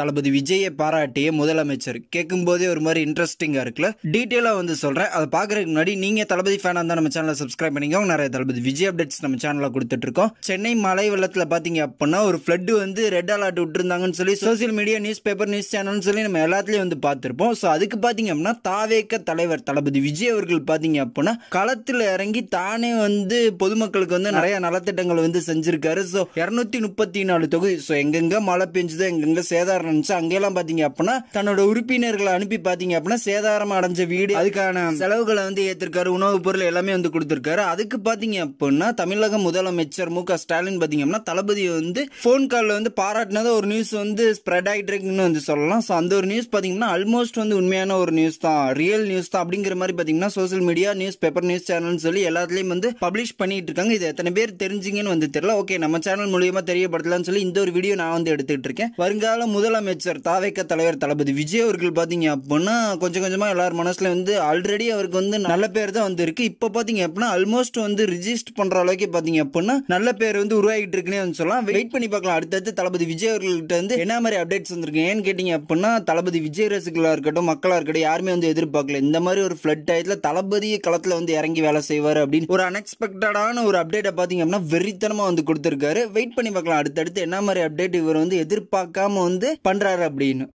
தளபதி விஜயை பாராட்டிய முதலமைச்சர் கேட்கும்போதே ஒரு மாதிரி இன்ட்ரெஸ்டிங்காக இருக்குல்ல டீட்டெயிலாக வந்து சொல்கிறேன் அதை பார்க்குறதுக்கு முன்னாடி நீங்கள் தளபதி ஃபேனாக தான் நம்ம சேனலை சப்ஸ்கிரைப் பண்ணிக்கோங்க நிறைய தளபதி விஜய் அப்டேட்ஸ் நம்ம சேனலில் கொடுத்துட்ருக்கோம் சென்னை மலை வெள்ளத்தில் பார்த்தீங்க அப்படின்னா ஒரு ஃப்ளட்டு வந்து ரெட் அலர்ட் விட்டுருந்தாங்கன்னு சொல்லி social media newspaper news சேனல்னு சொல்லி நம்ம எல்லாத்துலேயும் வந்து பார்த்துருப்போம் ஸோ அதுக்கு பார்த்தீங்க அப்படின்னா தாவேக்க தலைவர் தளபதி விஜய் அவர்கள் பார்த்தீங்க அப்படின்னா களத்தில் இறங்கி தானே வந்து பொதுமக்களுக்கு வந்து நிறைய நலத்திட்டங்கள் வந்து செஞ்சுருக்காரு ஸோ இரநூத்தி முப்பத்தி நாலு தொகுதி ஸோ எங்கெங்கே மழை பெஞ்சுதோ எங்கெங்கே சேதாரம் விசாரணை இருந்துச்சு அங்கெல்லாம் பாத்தீங்க அப்படின்னா தன்னோட உறுப்பினர்களை அனுப்பி பாத்தீங்க அப்படின்னா சேதாரம் அடைஞ்ச வீடு அதுக்கான செலவுகளை வந்து ஏத்திருக்காரு உணவுப் பொருள் எல்லாமே வந்து கொடுத்திருக்காரு அதுக்கு பாத்தீங்க அப்படின்னா தமிழக முதலமைச்சர் மு க ஸ்டாலின் பாத்தீங்க அப்படின்னா தளபதியை வந்து போன் கால்ல வந்து பாராட்டினதை ஒரு நியூஸ் வந்து ஸ்ப்ரெட் ஆகிட்டு இருக்குன்னு வந்து சொல்லலாம் ஸோ அந்த ஒரு நியூஸ் பாத்தீங்கன்னா ஆல்மோஸ்ட் வந்து உண்மையான ஒரு நியூஸ் தான் ரியல் நியூஸ் தான் அப்படிங்கிற மாதிரி பாத்தீங்கன்னா social media newspaper news சேனல்னு சொல்லி எல்லாத்துலயும் வந்து பப்ளிஷ் பண்ணிட்டு இருக்காங்க இது எத்தனை பேர் தெரிஞ்சிங்கன்னு வந்து தெரியல ஓகே நம்ம சேனல் மூலியமா தெரியப்படுத்தலாம்னு சொல்லி இந்த ஒரு வீடியோ நான் வந்து எடுத்துட்டு இருக்கேன் வருங்கால முதல் முதலமைச்சர் தாவைக்க தலைவர் தளபதி விஜய் அவர்கள் பார்த்தீங்க அப்படின்னா கொஞ்சம் கொஞ்சமாக எல்லார் மனசில் வந்து ஆல்ரெடி அவருக்கு வந்து நல்ல பேர் தான் வந்திருக்கு இப்போ பார்த்தீங்க அப்படின்னா ஆல்மோஸ்ட் வந்து ரிஜிஸ்ட் பண்ணுற அளவுக்கு பார்த்தீங்க அப்படின்னா நல்ல பேர் வந்து உருவாகிட்டு இருக்குன்னு வந்து சொல்லலாம் வெயிட் பண்ணி பார்க்கலாம் அடுத்தடுத்து தளபதி விஜய் அவர்கள்ட்ட வந்து என்ன மாதிரி அப்டேட்ஸ் வந்திருக்கு ஏன்னு கேட்டிங்க அப்படின்னா தளபதி விஜய் ரசிகர்களாக இருக்கட்டும் மக்களாக இருக்கட்டும் யாருமே வந்து எதிர்பார்க்கல இந்த மாதிரி ஒரு ஃப்ளட் டயத்தில் தளபதியை களத்தில் வந்து இறங்கி வேலை செய்வார் அப்படின்னு ஒரு அன்எக்ஸ்பெக்டடான ஒரு அப்டேட்டை பார்த்தீங்க அப்படின்னா வெறித்தனமாக வந்து கொடுத்துருக்காரு வெயிட் பண்ணி பார்க்கலாம் அடுத்தடுத்து என்ன மாதிரி அப்டேட் இவர் வந்து எதிர்பார்க்காம வந்து பண்ணுறாரு அப்படின்னு